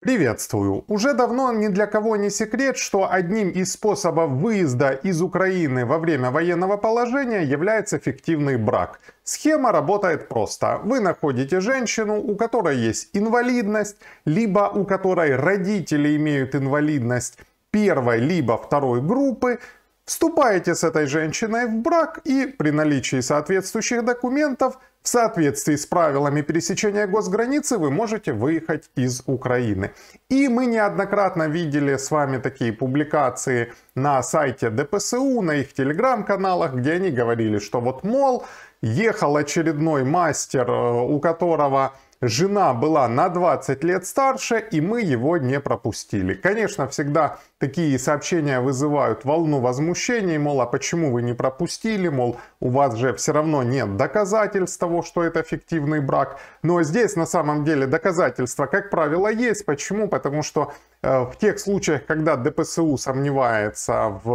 Приветствую! Уже давно ни для кого не секрет, что одним из способов выезда из Украины во время военного положения является фиктивный брак. Схема работает просто. Вы находите женщину, у которой есть инвалидность, либо у которой родители имеют инвалидность первой либо второй группы, вступаете с этой женщиной в брак и при наличии соответствующих документов в соответствии с правилами пересечения госграницы вы можете выехать из Украины. И мы неоднократно видели с вами такие публикации на сайте ДПСУ, на их телеграм-каналах, где они говорили, что вот мол, ехал очередной мастер, э, у которого жена была на 20 лет старше, и мы его не пропустили. Конечно, всегда такие сообщения вызывают волну возмущений, мол, а почему вы не пропустили, мол, у вас же все равно нет доказательств того, что это фиктивный брак. Но здесь на самом деле доказательства, как правило, есть. Почему? Потому что э, в тех случаях, когда ДПСУ сомневается в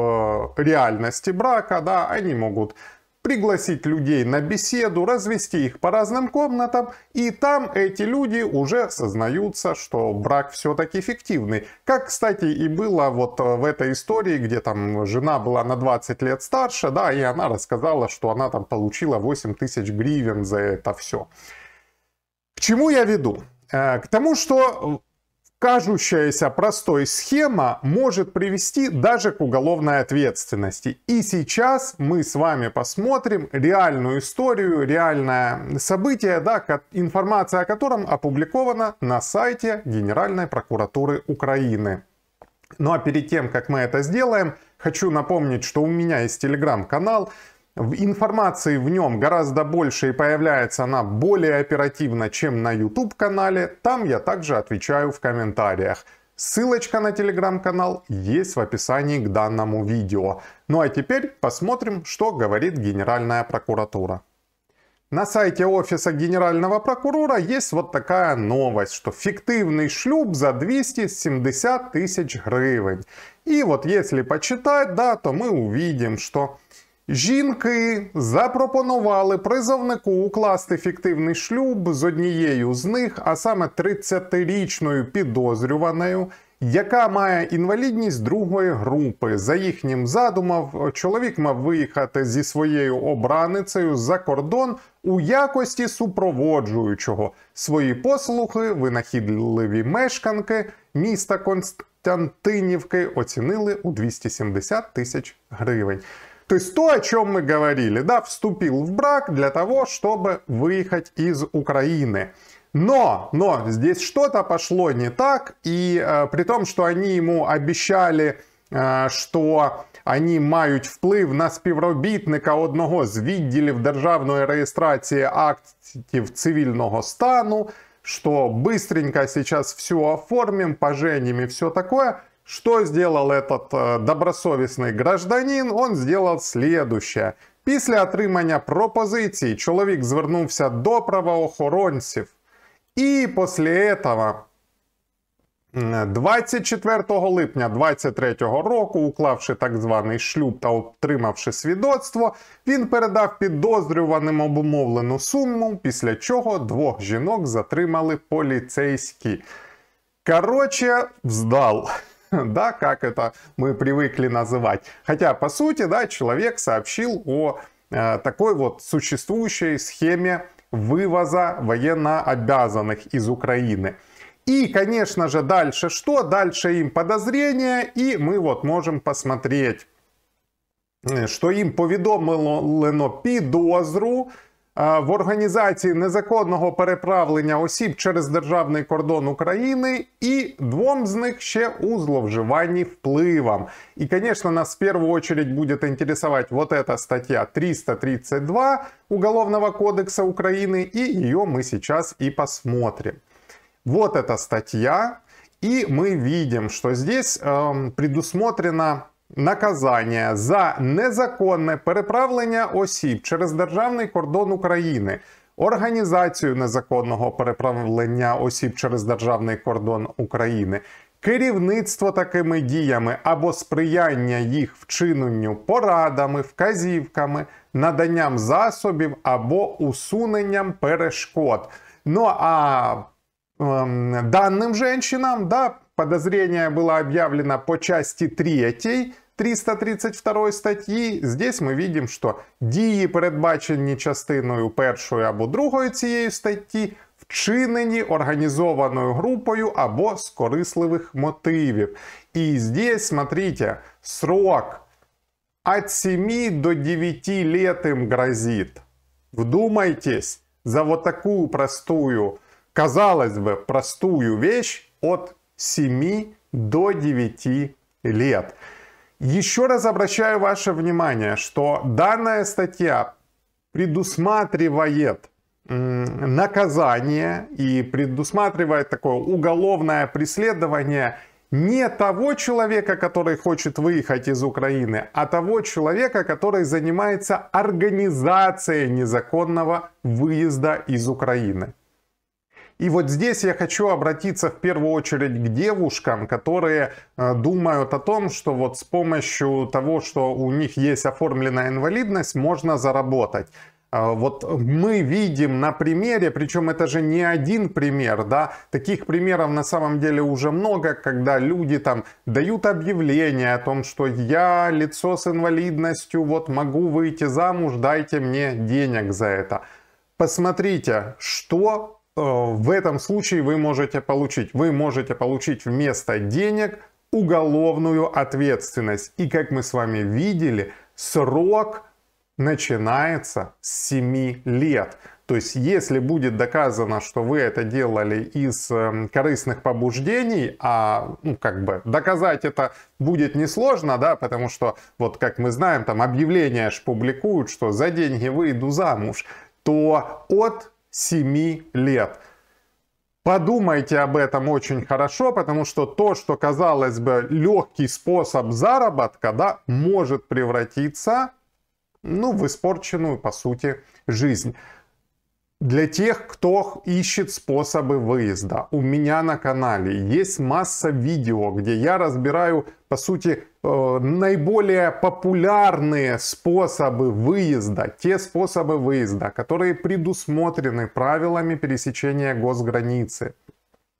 э, реальности брака, да, они могут пригласить людей на беседу, развести их по разным комнатам, и там эти люди уже сознаются, что брак все-таки эффективный. Как, кстати, и было вот э, в этой истории, где там жена была на 20 лет старше, да, и она рассказала, что она там получила 8 тысяч гривен за это все. К чему я веду? Э, к тому, что Кажущаяся простой схема может привести даже к уголовной ответственности. И сейчас мы с вами посмотрим реальную историю, реальное событие, да, информация о котором опубликована на сайте Генеральной прокуратуры Украины. Ну а перед тем, как мы это сделаем, хочу напомнить, что у меня есть телеграм-канал, Информации в нем гораздо больше и появляется она более оперативно, чем на YouTube-канале. Там я также отвечаю в комментариях. Ссылочка на телеграм-канал есть в описании к данному видео. Ну а теперь посмотрим, что говорит Генеральная прокуратура. На сайте офиса генерального прокурора есть вот такая новость, что фиктивный шлюп за 270 тысяч гривен. И вот если почитать, да, то мы увидим, что Жінки запропонували призовнику укласти фіктивний шлюб з однією з них, а саме 30-річною підозрюваною, яка має інвалідність другої групи. За їхнім задумом, чоловік мав виїхати зі своєю обраницею за кордон у якості супроводжуючого свої послуги, винахідливі мешканки міста Константинівки оцінили у 270 тисяч гривень. То есть то, о чем мы говорили, да, вступил в брак для того, чтобы выехать из Украины. Но, но здесь что-то пошло не так, и э, при том, что они ему обещали, э, что они мають вплив на співробітника одного з відділів державної реєстрації актів цивільного стану, що быстренько сейчас все оформим, поженим і все такое. Что сделал этот э, добросовісний гражданин? Он сделал следующее. Після отримання пропозиції чоловік звернувся до правоохоронців. І після этого 24 липня 2023 року, уклавши так званий шлюб та отримавши свідоцтво, він передав підозрюваним обумовлену суму, після чого двох жінок затримали поліцейські. Короче, вздал. да, как это мы привыкли называть. Хотя, по сути, да, человек сообщил о э, такой вот существующей схеме вывоза военнообязанных из Украины. И, конечно же, дальше что? Дальше им подозрения, и мы вот можем посмотреть, э, что им повідомлено підозру а, в організації незаконного переправлення осіб через державний кордон України і двом з них ще у зловживанні впливом. І, звісно, нас в першу очередь буде інтересувати вот эта стаття 332 Уголовного кодекса України, і її ми зараз і посмотрим. Вот эта статья, и мы видим, что здесь э, эм, предусмотрено наказання за незаконне переправлення осіб через державний кордон України. Організацію незаконного переправлення осіб через державний кордон України, керівництво такими діями або сприяння їх вчиненню порадами, вказівками, наданням засобів або усуненням перешкод. Ну а ем, даним жінкам, да, подозрення було об'явлено по часті 3 332 статті. Здесь ми бачимо, що дії, передбачені частиною першою або другою цієї статті, вчинені організованою групою або з корисливих мотивів. І здесь, смотрите, срок от 7 до 9 лет им грозит. Вдумайтесь, за вот такую простую, казалось бы, простую вещь от 7 до 9 лет. Еще раз обращаю ваше внимание, что данная статья предусматривает наказание и предусматривает такое уголовное преследование не того человека, который хочет выехать из Украины, а того человека, который занимается организацией незаконного выезда из Украины. И вот здесь я хочу обратиться в первую очередь к девушкам, которые э, думают о том, что вот с помощью того, что у них есть оформленная инвалидность, можно заработать. Э, вот мы видим на примере, причем это же не один пример, да, таких примеров на самом деле уже много, когда люди там дают объявление о том, что я лицо с инвалидностью, вот могу выйти замуж, дайте мне денег за это. Посмотрите, что Э, в этом случае вы можете получить? Вы можете получить вместо денег уголовную ответственность. И как мы с вами видели, срок начинается с 7 лет. То есть, если будет доказано, что вы это делали из э, корыстных побуждений, а ну, как бы доказать это будет несложно, да, потому что, вот как мы знаем, там объявления аж публикуют, что за деньги выйду замуж, то от 7 лет. Подумайте об этом очень хорошо, потому что то, что казалось бы легкий способ заработка, да, может превратиться ну, в испорченную, по сути, жизнь. Для тех, кто ищет способы выезда, у меня на канале есть масса видео, где я разбираю, по сути, э, наиболее популярные способы выезда, те способы выезда, которые предусмотрены правилами пересечения госграницы.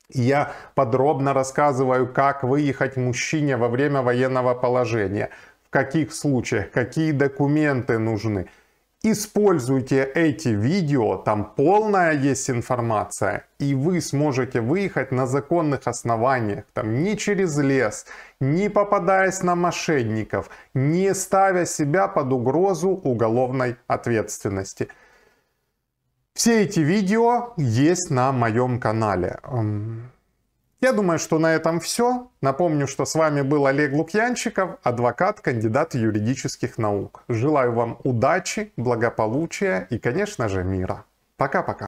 Я подробно рассказываю, как выехать мужчине во время военного положения, в каких случаях, какие документы нужны – Используйте эти видео, там полная есть информация, и вы сможете выехать на законных основаниях, там не через лес, не попадаясь на мошенников, не ставя себя под угрозу уголовной ответственности. Все эти видео есть на моем канале. Я думаю, что на этом все. Напомню, что с вами был Олег Лукьянчиков, адвокат, кандидат юридических наук. Желаю вам удачи, благополучия и, конечно же, мира. Пока-пока.